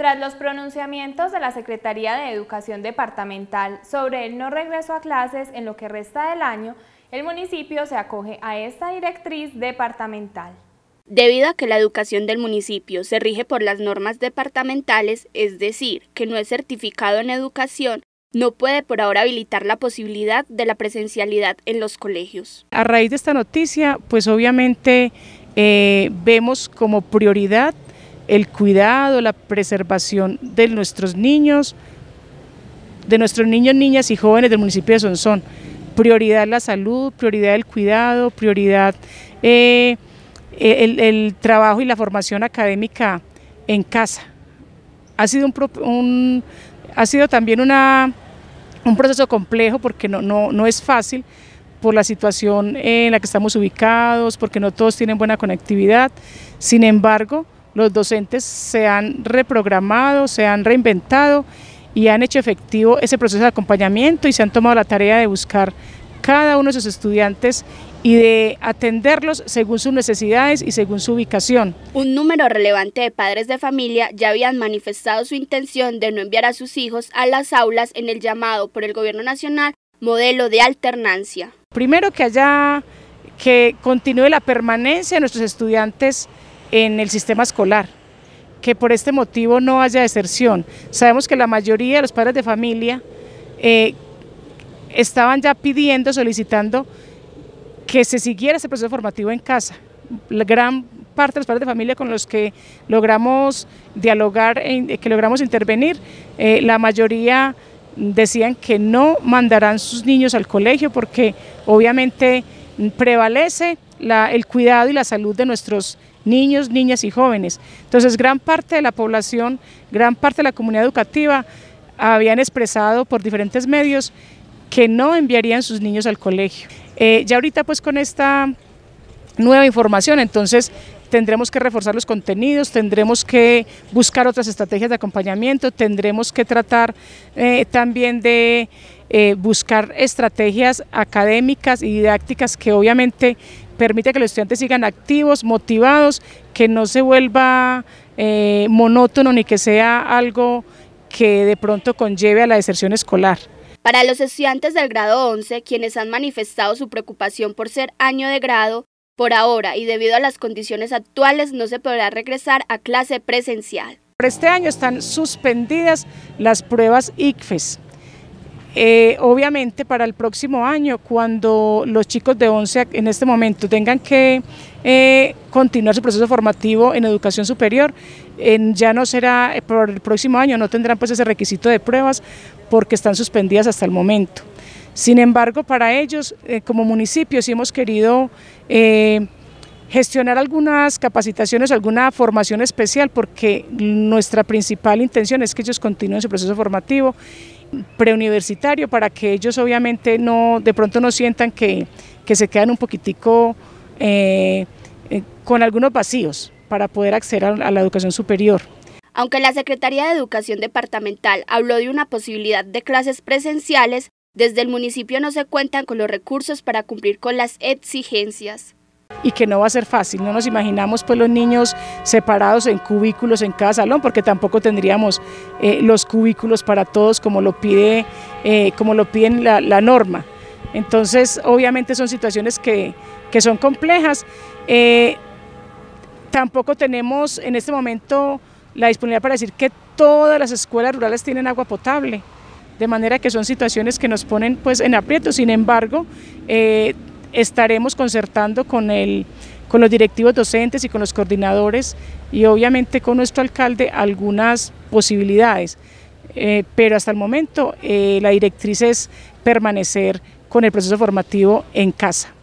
Tras los pronunciamientos de la Secretaría de Educación Departamental sobre el no regreso a clases en lo que resta del año, el municipio se acoge a esta directriz departamental. Debido a que la educación del municipio se rige por las normas departamentales, es decir, que no es certificado en educación, no puede por ahora habilitar la posibilidad de la presencialidad en los colegios. A raíz de esta noticia, pues obviamente eh, vemos como prioridad el cuidado, la preservación de nuestros niños, de nuestros niños, niñas y jóvenes del municipio de Sonsón. Prioridad la salud, prioridad el cuidado, prioridad eh, el, trabajo y la formación académica en casa. Ha sido, ha sido también una, un proceso complejo porque no, no es fácil por la situación en la que estamos ubicados, porque no todos tienen buena conectividad. Sin embargo, los docentes se han reprogramado, se han reinventado y han hecho efectivo ese proceso de acompañamiento y se han tomado la tarea de buscar cada uno de sus estudiantes y de atenderlos según sus necesidades y según su ubicación. Un número relevante de padres de familia ya habían manifestado su intención de no enviar a sus hijos a las aulas en el llamado por el Gobierno Nacional modelo de alternancia. Primero que haya que continúe la permanencia de nuestros estudiantes en el sistema escolar que por este motivo no haya deserción. Sabemos que la mayoría de los padres de familia eh, estaban ya pidiendo, solicitando que se siguiera ese proceso formativo en casa. La gran parte de los padres de familia con los que logramos dialogar, que logramos intervenir, eh, la mayoría decían que no mandarán sus niños al colegio porque obviamente prevalece el cuidado y la salud de nuestros niños, niñas y jóvenes. Entonces gran parte de la población, gran parte de la comunidad educativa habían expresado por diferentes medios que no enviarían sus niños al colegio. Eh, ya ahorita pues con esta nueva información, entonces tendremos que reforzar los contenidos, tendremos que buscar otras estrategias de acompañamiento, tendremos que tratar eh, también de eh, buscar estrategias académicas y didácticas que obviamente permite que los estudiantes sigan activos, motivados, que no se vuelva eh, monótono ni que sea algo que de pronto conlleve a la deserción escolar. Para los estudiantes del grado 11, quienes han manifestado su preocupación por ser año de grado, por ahora y debido a las condiciones actuales no se podrá regresar a clase presencial. Para este año están suspendidas las pruebas ICFES, eh, obviamente para el próximo año, cuando los chicos de 11 en este momento tengan que eh, continuar su proceso formativo en educación superior, ya no será, eh, por el próximo año no tendrán pues ese requisito de pruebas porque están suspendidas hasta el momento. Sin embargo, para ellos, como municipio, sí hemos querido gestionar algunas capacitaciones, alguna formación especial, porque nuestra principal intención es que ellos continúen su proceso formativo preuniversitario para que ellos obviamente no de pronto no sientan que, que se quedan un poquitico eh, eh, con algunos vacíos para poder acceder a la educación superior. Aunque la Secretaría de Educación Departamental habló de una posibilidad de clases presenciales, desde el municipio no se cuentan con los recursos para cumplir con las exigencias y que no va a ser fácil. No nos imaginamos pues los niños separados en cubículos en cada salón porque tampoco tendríamos eh, los cubículos para todos como lo pide eh, como lo piden la, norma. Entonces obviamente son situaciones que, son complejas. Eh, tampoco tenemos en este momento la disponibilidad para decir que todas las escuelas rurales tienen agua potable de manera que son situaciones que nos ponen pues en aprieto. Sin embargo, estaremos concertando con, el, con los directivos docentes y con los coordinadores y obviamente con nuestro alcalde algunas posibilidades. Eh, pero hasta el momento eh, la directriz es permanecer con el proceso formativo en casa.